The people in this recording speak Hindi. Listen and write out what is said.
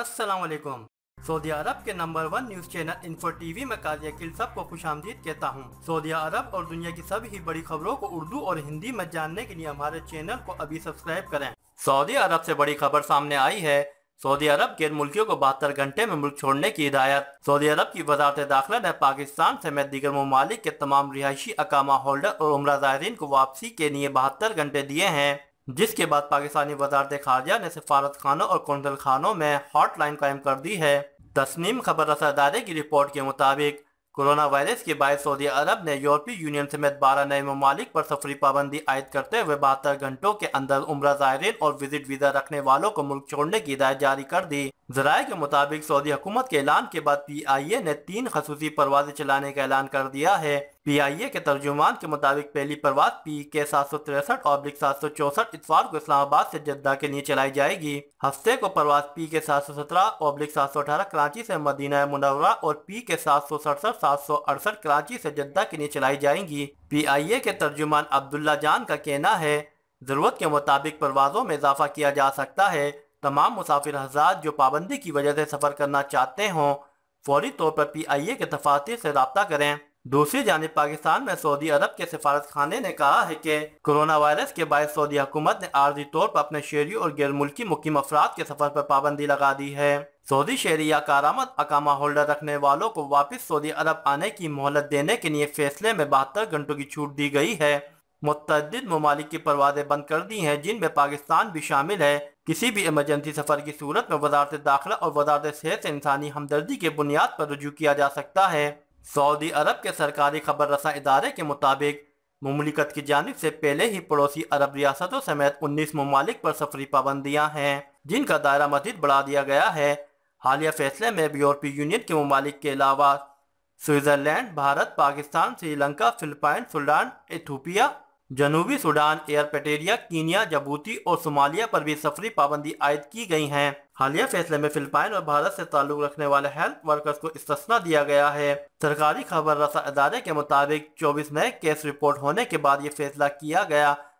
असलकुम सऊदी अरब के number one news channel Info TV में काजी अकील सब को खुश आमदीद कहता हूँ सऊदी अरब और दुनिया की सभी बड़ी खबरों को उर्दू और हिंदी में जानने के लिए हमारे चैनल को अभी सब्सक्राइब करें सऊदी अरब से बड़ी खबर सामने आई है सऊदी अरब गैर मुल्कियों को बहत्तर घंटे में मुल्क छोड़ने की हिदायत सऊदी अरब की वजारत दाखिला ने पाकिस्तान समेत दीगर ममालिक के तमाम रिहायशी अकामा होल्डर और उम्र जायरीन को वापसी के लिए बहत्तर घंटे दिए हैं जिसके बाद पाकिस्तानी वजारत खारजा ने सिफारत खानों और कौंसल खानों में हॉट लाइन कायम कर दी है तस्नीम खबर रसा अदारे की रिपोर्ट के मुताबिक कोरोना वायरस के बायस सऊदी अरब ने यूरोपीय यूनियन समेत बारह नए ममालिक पर सफरी पाबंदी आयद करते हुए बहत्तर घंटों के अंदर उम्र जायरीन और विजिट वीज़ा रखने वालों को मुल्क छोड़ने की हिदायत जारी कर दी जराये के मुताबिक सऊदी हुकूमत के ऐलान के बाद पी आई ए ने तीन खसूसी परवाजें चलाने का ऐलान कर दिया है पी आई ए के तर्जुमान के मुताबिक पहली परवाज पी के सात सौ तिरसठ ऑब्लिक सात सौ चौसठ इतवार को इस्लामाबाद से जद्दा के लिए चलाई जाएगी हफ्ते को परवाज पी के सात सौ सत्रह ऑब्लिक सात सौ अठारह कराची से मदीना मुनवरा और पी के सात सौ सड़सठ सात सौ अड़सठ कराची से जद्दा के लिए चलाई जाएंगी पी आई ए के तर्जुमान अब्दुल्ला जान का कहना है ज़रूरत के मुताबिक परवाजों में इजाफा किया जा सकता है तमाम मुसाफिर हजरात जो पाबंदी की वजह से सफ़र करना चाहते हों फौरी तौर पर पी आई ए के दफातर से रबता करें दूसरी जानब पाकिस्तान में सऊदी अरब के सिफारत खाने ने कहा है कि कोरोना वायरस के बायस सऊदी हुकूमत ने आर्जी तौर पर अपने शहरी और गैर मुल्की मुकीम अफराद के सफर पर पाबंदी लगा दी है सऊदी शहरी या कारामद अकामा होल्डर रखने वालों को वापस सऊदी अरब आने की मोहलत देने के लिए फैसले में बहत्तर घंटों की छूट दी गई है मुतद ममालिक की परवाजें बंद कर दी हैं जिनमें पाकिस्तान भी शामिल है किसी भी इमरजेंसी सफर की सूरत में वजारत दाखिला और वजारत सेहत से इंसानी हमदर्दी के बुनियाद पर रजू किया जा सकता है सऊदी अरब के सरकारी खबर रसा इदारे के मुताबिक ममलिकत की जानब से पहले ही पड़ोसी अरब रियासतों समेत उन्नीस ममालिक पर सफरी पाबंदियाँ हैं जिनका दायरा मजीद बढ़ा दिया गया है हालिया फैसले में यूरोपीय यूनियन के ममालिक के अलावा Switzerland Bharat Pakistan Sri Lanka Philippine Sudan Ethiopia जनूबी सूडान एयरपेटेरिया कीनिया जबूती और सोमालिया पर भी सफरी पाबंदी आयद की गई हैं। हालिया फैसले में फिलिपाइन और भारत से ताल्लुक रखने वाले हेल्थ वर्कर्स को इस्तना दिया गया है सरकारी खबर रसा इदारे के मुताबिक 24 नए केस रिपोर्ट होने के बाद ये फैसला किया गया